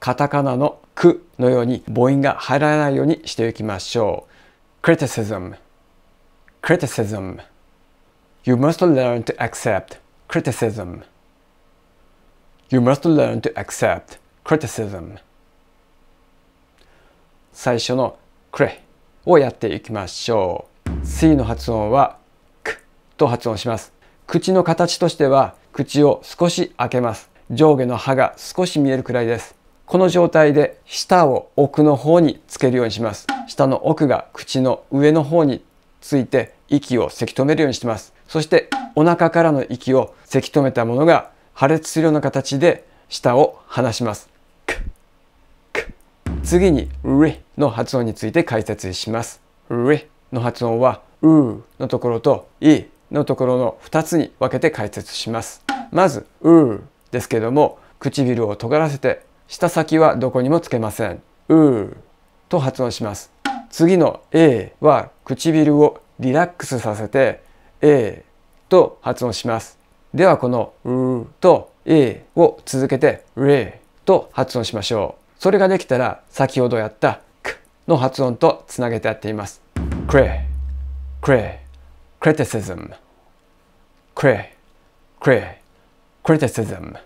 カタカナのくのように母音が入らないようにしていきましょう。criticism criticism You must learn to accept criticism You must learn to accept criticism 最初のクレをやっていきましょう。C の発音はクと発音します。口の形としては口を少し開けます。上下の歯が少し見えるくらいです。この状態で舌を奥の方につけるようにします舌の奥が口の上の方について息をせき止めるようにしてますそしてお腹からの息をせき止めたものが破裂するような形で舌を離します次に「れ」の発音について解説します「れ」の発音は「う」のところと「い」のところの2つに分けて解説しますまず「う」ですけども唇を尖らせて舌先はどこにもつけません。うーと発音します。次の A は唇をリラックスさせて A と発音します。ではこのうーと A を続けてーと発音しましょう。それができたら先ほどやったくの発音とつなげてやっています。クレクレクレティシズムクレクレクレティシズム